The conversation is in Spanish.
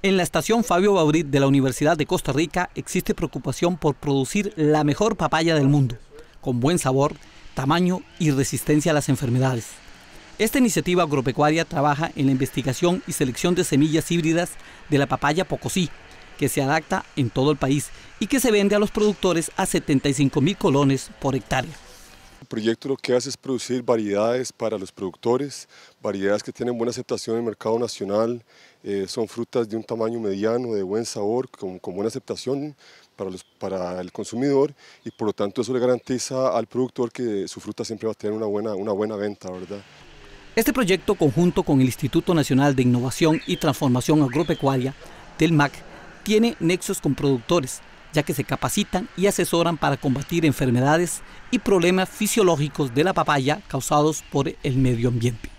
En la estación Fabio Baurit de la Universidad de Costa Rica existe preocupación por producir la mejor papaya del mundo, con buen sabor, tamaño y resistencia a las enfermedades. Esta iniciativa agropecuaria trabaja en la investigación y selección de semillas híbridas de la papaya pocosí, que se adapta en todo el país y que se vende a los productores a 75 mil colones por hectárea proyecto lo que hace es producir variedades para los productores, variedades que tienen buena aceptación en el mercado nacional, eh, son frutas de un tamaño mediano, de buen sabor, con, buena aceptación para, los, para, el consumidor y por lo tanto eso le garantiza al productor que su fruta siempre va a tener una buena, una buena venta, ¿verdad? Este proyecto conjunto con el Instituto Nacional de Innovación y Transformación Agropecuaria del MAC tiene nexos con productores, ya que se capacitan y asesoran para combatir enfermedades y problemas fisiológicos de la papaya causados por el medio ambiente.